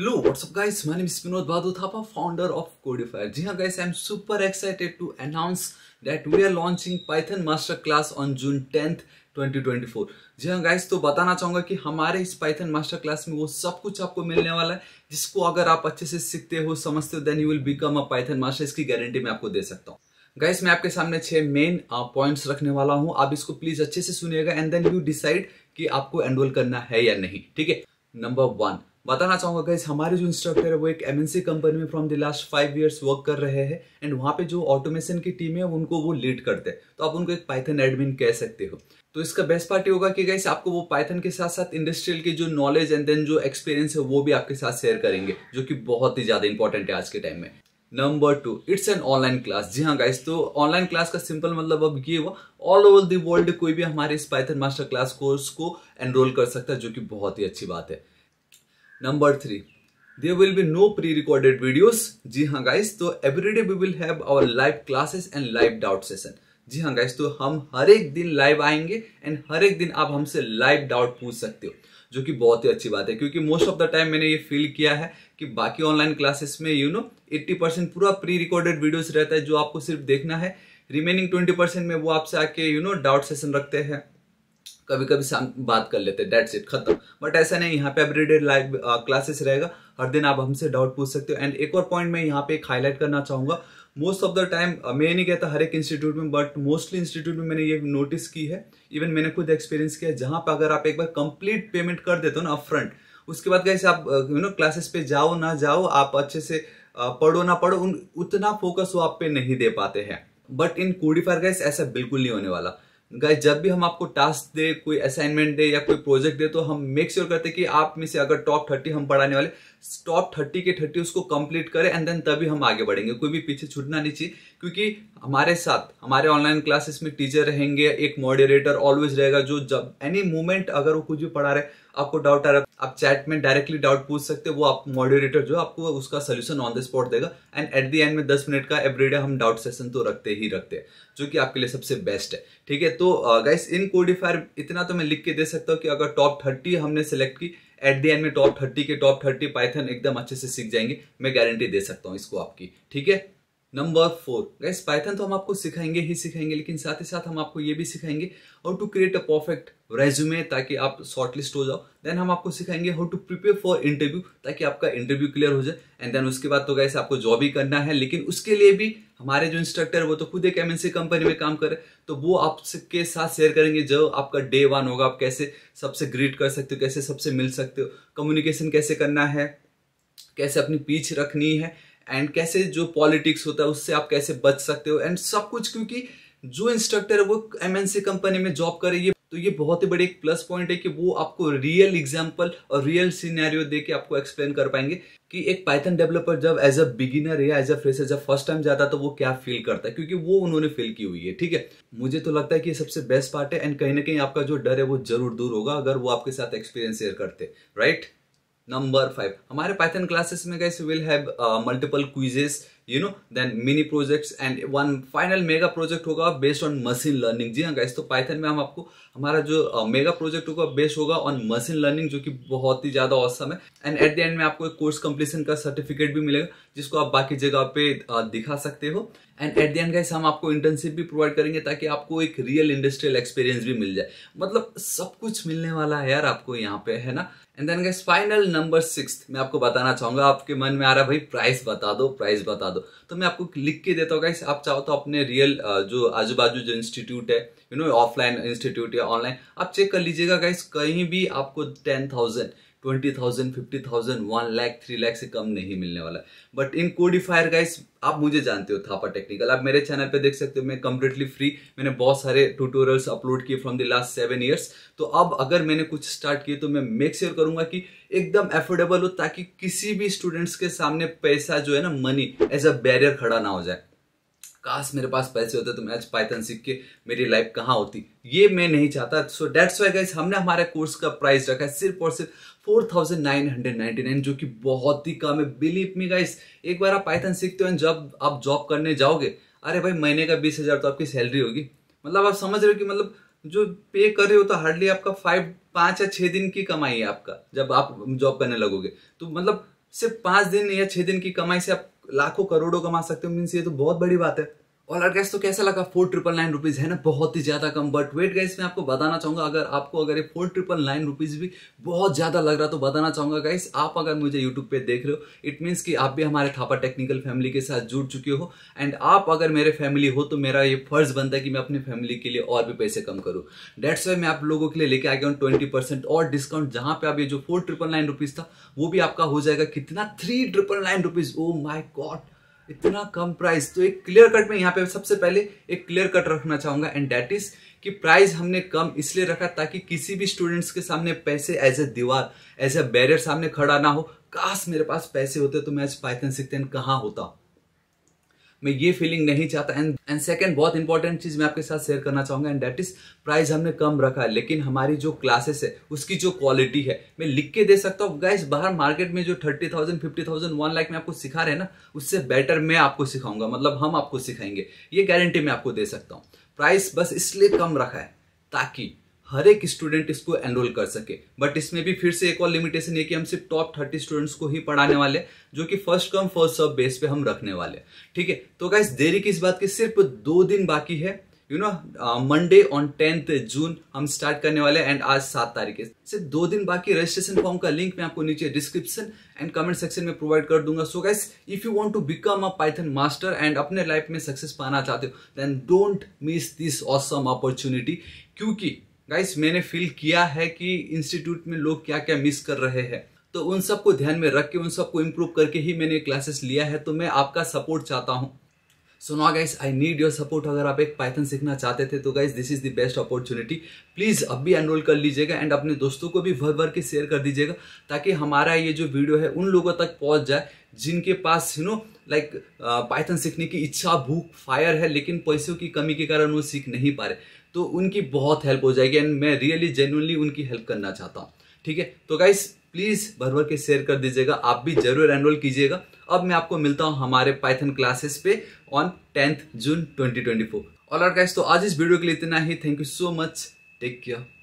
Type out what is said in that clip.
hello what's up guys my name is Vinod Badu Thapa founder of codifier जी हाँ guys I am super excited to announce that we are launching Python master class on June tenth 2024 जी हाँ guys तो बताना चाहूँगा कि हमारे इस पाइथन मास्टर क्लास में वो सब कुछ आपको मिलने वाला है जिसको अगर आप अच्छे से सीखते हो समझते हो then you will become a Python master इसकी गारंटी मैं आपको दे सकता हूँ गाइस मैं आपके सामने छह मेन पॉइंट्स रखने वाला हूँ आप इसको प्लीज अच्छे से सुनिएगा एंड देन यू डिसाइड कि आपको एनरोल करना है या नहीं ठीक है नंबर वन बताना चाहूंगा गैस हमारे जो इंस्ट्रक्टर है वो एक एमएनसी कंपनी में from the last five years work कर रहे हैं एंड वहाँ पे जो ऑटोमेशन की टीम है उनको वो लीड करते हैं तो आप उनको एक पाइथन एडमिन कह सकते हो तो इसका बेस्ट पार्ट ये होगा कि गाइस आपको वो पाइथन के साथ साथ इंडस्ट्रियल की जो नॉलेज एंड देन जो एक्सपीरियंस है वो भी आपके साथ शेयर करेंगे जो कि बहुत ही ज़्यादा इंपॉर्टेंट है आज के टाइम में number two it's an online class जी हाँ गाइस तो ऑनलाइन क्लास का सिंपल मतलब अब ये हुआ ऑल ओवर द वर्ल्ड कोई भी हमारे इस पाइथन मास्टर क्लास कोर्स को एनरोल कर सकता है जो कि बहुत ही अच्छी बात है number three there will be no pre recorded videos जी हाँ गाइस तो everyday we will have our live classes and live doubt session जी हाँ गाइस तो हम हर एक दिन लाइव आएंगे एंड हर एक दिन आप हमसे लाइव डाउट पूछ सकते हो जो कि बहुत ही अच्छी बात है क्योंकि मोस्ट ऑफ द टाइम मैंने ये फील किया है कि बाकी ऑनलाइन क्लासेस में यू नो 80 परसेंट पूरा प्री रिकॉर्डेड वीडियोस रहता है जो आपको सिर्फ देखना है रिमेनिंग 20 परसेंट में वो आपसे आके यू नो डाउट सेशन रखते हैं कभी कभी शाम बात कर लेते हैं डेट्स इट खत्म बट ऐसा नहीं यहाँ पे एवरीडे लाइव क्लासेस रहेगा हर दिन आप हमसे डाउट पूछ सकते हो एंड एक और पॉइंट मैं यहाँ पे एक हाईलाइट करना चाहूँगा मोस्ट ऑफ द टाइम मैं नहीं कहता हर एक इंस्टीट्यूट में बट मोस्टली इंस्टीट्यूट में मैंने ये नोटिस की है इवन मैंने खुद एक्सपीरियंस किया जहां जहाँ पर अगर आप एक बार कंप्लीट पेमेंट कर देते हो ना अपफ्रंट उसके बाद कैसे आप यू नो क्लासेस पे जाओ ना जाओ आप अच्छे से पढ़ो ना पढ़ो उन उतना फोकस वो आप पे नहीं दे पाते हैं बट इन कोडिफायर गैस ऐसा बिल्कुल नहीं होने वाला गाइस जब भी हम आपको टास्क दे कोई असाइनमेंट दे या कोई प्रोजेक्ट दे तो हम मेक श्योर sure करते हैं कि आप में से अगर टॉप थर्टी हम पढ़ाने वाले टॉप थर्टी के थर्टी उसको कंप्लीट करें एंड देन तभी हम आगे बढ़ेंगे कोई भी पीछे छूटना नहीं चाहिए क्योंकि हमारे साथ हमारे ऑनलाइन क्लासेस में टीचर रहेंगे एक मॉडरेटर ऑलवेज रहेगा जो जब एनी मोमेंट अगर वो कुछ भी पढ़ा रहे आपको डाउट आ रहा है आप चैट में डायरेक्टली डाउट पूछ सकते हो वो आप मॉडरेटर जो आपको उसका सोल्यूशन ऑन द स्पॉट देगा एंड एट द एंड में दस मिनट का एवरीडे हम डाउट सेशन तो रखते ही रखते हैं जो कि आपके लिए सबसे बेस्ट है ठीक है तो गाइस इन कोडिफायर इतना तो मैं लिख के दे सकता हूँ कि अगर टॉप थर्टी हमने सेलेक्ट की एट द एंड में टॉप थर्टी के टॉप थर्टी पाइथन एकदम अच्छे से सीख जाएंगे मैं गारंटी दे सकता हूँ इसको आपकी ठीक है नंबर फोर गैस पाइथन तो हम आपको सिखाएंगे ही सिखाएंगे लेकिन साथ ही साथ हम आपको ये भी सिखाएंगे how to create a perfect resume ताकि आप शॉर्ट लिस्ट हो जाओ देन हम आपको सिखाएंगे how to prepare for interview ताकि आपका इंटरव्यू क्लियर हो जाए एंड देन उसके बाद तो गैस आपको जॉब ही करना है लेकिन उसके लिए भी हमारे जो इंस्ट्रक्टर वो तो खुद एक एमएनसी कंपनी में काम करे तो वो आपके साथ शेयर करेंगे जो आपका डे वन होगा आप कैसे सबसे ग्रीट कर सकते हो कैसे सबसे मिल सकते हो कम्युनिकेशन कैसे करना है कैसे अपनी पीछ रखनी है एंड कैसे जो पॉलिटिक्स होता है उससे आप कैसे बच सकते हो एंड सब कुछ क्योंकि जो इंस्ट्रक्टर है वो एमएनसी कंपनी में जॉब ये तो ये बहुत ही बड़ी एक प्लस पॉइंट है कि वो आपको रियल एग्जाम्पल और रियल सीनेरियो दे के आपको एक्सप्लेन कर पाएंगे कि एक पाइथन डेवलपर जब एज अ बिगिनर या एज अ फ्रेशर जब फर्स्ट टाइम जाता है तो वो क्या फील करता है क्योंकि वो उन्होंने फील की हुई है ठीक है मुझे तो लगता है कि ये सबसे बेस्ट पार्ट है एंड कहीं ना कहीं आपका जो डर है वो जरूर दूर होगा अगर वो आपके साथ एक्सपीरियंस शेयर करते राइट नंबर फाइव हमारे पाइथन क्लासेस में guys will have multiple quizzes you know then mini projects and one final mega project होगा बेस्ड ऑन मशीन लर्निंग जी हाँ गाइस तो पाइथन में हम आपको हमारा जो मेगा प्रोजेक्ट होगा बेस्ड होगा ऑन मशीन लर्निंग जो कि बहुत ही ज़्यादा औसम है एंड एट द एंड में आपको एक कोर्स कंप्लीशन का सर्टिफिकेट भी मिलेगा जिसको आप बाकी जगह पे दिखा सकते हो and at the end guys हम आपको इंटर्नशिप भी प्रोवाइड करेंगे ताकि आपको एक रियल इंडस्ट्रियल एक्सपीरियंस भी मिल जाए मतलब सब कुछ मिलने वाला है यार आपको यहाँ पे है ना and then guys final number six मैं आपको बताना चाहूंगा आपके मन में आ रहा है भाई प्राइस बता दो प्राइस बता दो तो तो मैं आपको लिख के देता हूँ आप चाहो तो अपने रियल जो आजू बाजू जो इंस्टीट्यूट है यू नो ऑफलाइन इंस्टीट्यूट या ऑनलाइन आप चेक कर लीजिएगा गाइस कहीं भी आपको ten thousand twenty thousand fifty thousand one lakh three lakh से कम नहीं मिलने वाला बट इन कोडिफायर गाइस आप मुझे जानते हो थापा टेक्निकल आप मेरे चैनल पे देख सकते हो मैं कंप्लीटली फ्री मैंने बहुत सारे ट्यूटोरियल्स अपलोड किए from the last seven years तो अब अगर मैंने कुछ स्टार्ट किए तो मैं मेक श्योर करूंगा कि एकदम एफोर्डेबल हो ताकि किसी भी स्टूडेंट्स के सामने पैसा जो है ना मनी एज अ बैरियर खड़ा ना हो जाए काश मेरे पास पैसे होते तो मैं आज पाइथन सीख के मेरी लाइफ कहाँ होती ये मैं नहीं चाहता सो डेट्स वाई गाइस हमने हमारे कोर्स का प्राइस रखा है सिर्फ और सिर्फ four thousand nine hundred ninety nine जो कि बहुत ही कम है बिलीव मी गाइस एक बार आप पाइथन सीखते हो जब आप जॉब करने जाओगे अरे भाई महीने का बीस हज़ार तो आपकी सैलरी होगी मतलब आप समझ रहे हो कि मतलब जो पे कर रहे हो तो हार्डली आपका फाइव पाँच या छः दिन की कमाई है आपका जब आप जॉब करने लगोगे तो मतलब सिर्फ पाँच दिन या छः दिन की कमाई से आप लाखों करोड़ों कमा सकते हो मीन्स ये तो बहुत बड़ी बात है और अगर गैस तो कैसा लगा फोर ट्रिपल नाइन रुपीज़ है ना बहुत ही ज़्यादा कम बट वेट गाइस मैं आपको बताना चाहूंगा अगर आपको अगर ये फोर ट्रिपल नाइन रुपीज़ भी बहुत ज़्यादा लग रहा तो बताना चाहूंगा गाइस आप अगर मुझे यूट्यूब पे देख रहे हो इट मीनस कि आप भी हमारे थापा टेक्निकल फैमिली के साथ जुड़ चुके हो एंड आप अगर मेरे फैमिली हो तो मेरा ये फर्ज बनता है कि मैं अपनी फैमिली के लिए और भी पैसे कम करूँ डेट्स वाई मैं आप लोगों के लिए लेके आ गया हूँ ट्वेंटी परसेंट और डिस्काउंट जहाँ पे आप ये जो फोर ट्रिपल नाइन रुपीज़ था वो भी आपका हो जाएगा कितना three triple nine rupees oh my God इतना कम प्राइस तो एक क्लियर कट में यहाँ पे सबसे पहले एक क्लियर कट रखना चाहूंगा एंड डेट इज कि प्राइस हमने कम इसलिए रखा ताकि किसी भी स्टूडेंट्स के सामने पैसे एज ए दीवार एज ए बैरियर सामने खड़ा ना हो काश मेरे पास पैसे होते तो मैं आज पाइथन सीखते कहाँ होता मैं ये फीलिंग नहीं चाहता एंड एंड सेकेंड बहुत इंपॉर्टेंट चीज़ मैं आपके साथ शेयर करना चाहूँगा एंड दैट इज़ प्राइस हमने कम रखा है लेकिन हमारी जो क्लासेस है उसकी जो क्वालिटी है मैं लिख के दे सकता हूँ गाइस बाहर मार्केट में जो thirty thousand fifty thousand one lakh में आपको सिखा रहे हैं ना उससे बेटर मैं आपको सिखाऊंगा मतलब हम आपको सिखाएंगे ये गारंटी मैं आपको दे सकता हूँ प्राइस बस इसलिए कम रखा है ताकि हर एक स्टूडेंट इसको एनरोल कर सके बट इसमें भी फिर से एक और लिमिटेशन है कि हम सिर्फ टॉप थर्टी स्टूडेंट्स को ही पढ़ाने वाले जो कि फर्स्ट कम फर्स्ट सब बेस पे हम रखने वाले ठीक है तो गाइस देरी की इस बात की सिर्फ दो दिन बाकी है you know Monday on tenth June हम स्टार्ट करने वाले एंड आज सात तारीख है सिर्फ दो दिन बाकी रजिस्ट्रेशन फॉर्म का लिंक मैं आपको नीचे डिस्क्रिप्शन एंड कमेंट सेक्शन में प्रोवाइड कर दूंगा so guys if you want to become a Python master and अपने लाइफ में सक्सेस पाना चाहते हो then don't miss this awesome opportunity क्योंकि गाइस मैंने फील किया है कि इंस्टीट्यूट में लोग क्या क्या मिस कर रहे हैं तो उन सबको ध्यान में रख के उन सबको इम्प्रूव करके ही मैंने क्लासेस लिया है तो मैं आपका सपोर्ट चाहता हूँ so guys I need your support अगर आप एक पाइथन सीखना चाहते थे तो guys this is the best opportunity please अब भी एनरोल कर लीजिएगा एंड अपने दोस्तों को भी भर भर के शेयर कर दीजिएगा ताकि हमारा ये जो वीडियो है उन लोगों तक पहुंच जाए जिनके पास यू नो लाइक पाइथन सीखने की इच्छा भूख फायर है लेकिन पैसों की कमी के कारण वो सीख नहीं पा रहे तो उनकी बहुत हेल्प हो जाएगी एंड मैं रियली जेन्यनली उनकी हेल्प करना चाहता हूँ ठीक है तो गाइस प्लीज़ भर भर के शेयर कर दीजिएगा आप भी जरूर एनरोल कीजिएगा अब मैं आपको मिलता हूँ हमारे पाइथन क्लासेस पे on tenth June twenty twenty all और गाइस तो आज इस वीडियो के लिए इतना ही thank you so much take care